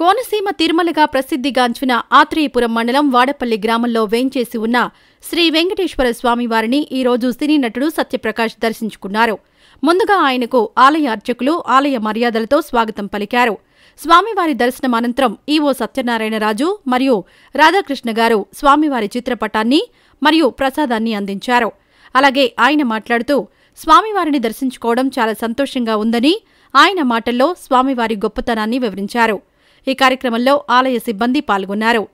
కోనసీమ తిరుమలగా ప్రసిద్ధిగాంచిన ఆత్రేయపురం మండలం వాడపల్లి గ్రామంలో వేంచేసి ఉన్న శ్రీ వెంకటేశ్వర స్వామివారిని ఈరోజు సినీ నటుడు సత్యప్రకాష్ దర్శించుకున్నారు ముందుగా ఆయనకు ఆలయ అర్చకులు ఆలయ మర్యాదలతో స్వాగతం పలికారు స్వామివారి దర్శనం అనంతరం ఈవో సత్యనారాయణరాజు మరియు రాధాకృష్ణ గారు స్వామివారి చిత్రపటాన్ని మరియు ప్రసాదాన్ని అందించారు అలాగే ఆయన మాట్లాడుతూ స్వామివారిని దర్శించుకోవడం చాలా సంతోషంగా ఉందని ఆయన మాటల్లో స్వామివారి గొప్పతనాన్ని వివరించారు ఈ కార్యక్రమంలో ఆలయ సిబ్బంది పాల్గొన్నారు